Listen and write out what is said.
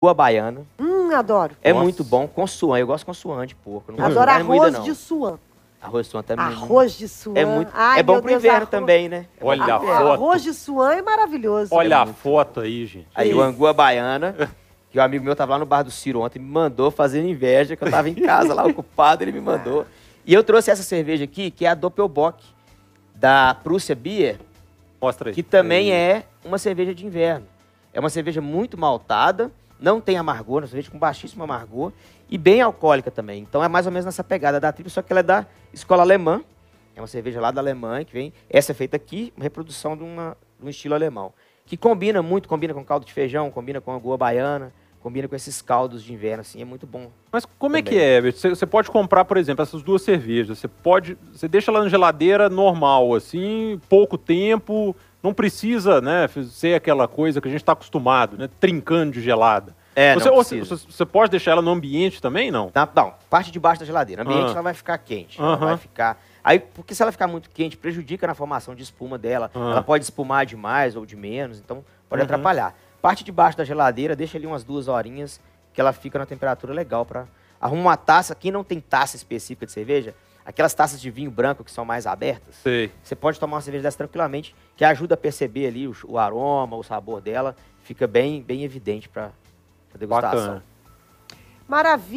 angua baiana. Hum, adoro. É Nossa. muito bom. Com suan Eu gosto com suan de porco. Não adoro arroz moída, não. de suã. Arroz de suã também. Arroz de suã. É, muito, Ai, é bom pro Deus, inverno arroz. também, né? É Olha a foto. Arroz de suã é maravilhoso. Olha é a foto aí, gente. Aí o angua baiana, que o um amigo meu tava lá no bar do Ciro ontem, me mandou fazendo inveja, que eu tava em casa lá ocupado, ele me mandou. E eu trouxe essa cerveja aqui, que é a Doppelbock, da Prússia Bier. Mostra aí. Que também aí. é uma cerveja de inverno. É uma cerveja muito maltada não tem amargor, uma cerveja com baixíssimo amargor e bem alcoólica também. Então é mais ou menos nessa pegada da tribo, só que ela é da escola alemã. É uma cerveja lá da Alemanha que vem. Essa é feita aqui, uma reprodução de, uma, de um estilo alemão. Que combina muito, combina com caldo de feijão, combina com a goa baiana, combina com esses caldos de inverno, assim, é muito bom. Mas como é também. é que é, você, você pode comprar, por exemplo, essas duas cervejas, você pode, você deixa ela na geladeira normal, assim, pouco tempo, não precisa né, ser aquela coisa que a gente está acostumado, né? Trincando de gelada. É, você, você, você, pode deixar ela no ambiente também, não? Não, tá, não parte de baixo da geladeira. No ambiente ah. ela vai ficar quente. Ela vai ficar. Aí, porque se ela ficar muito quente, prejudica na formação de espuma dela. Ah. Ela pode espumar demais ou de menos, então pode uhum. atrapalhar. Parte de baixo da geladeira, deixa ali umas duas horinhas que ela fica na temperatura legal para arruma uma taça. Quem não tem taça específica de cerveja, aquelas taças de vinho branco que são mais abertas. Você pode tomar uma cerveja dessa tranquilamente, que ajuda a perceber ali o, o aroma, o sabor dela. Fica bem, bem evidente para degustação. Bacana. Maravilha.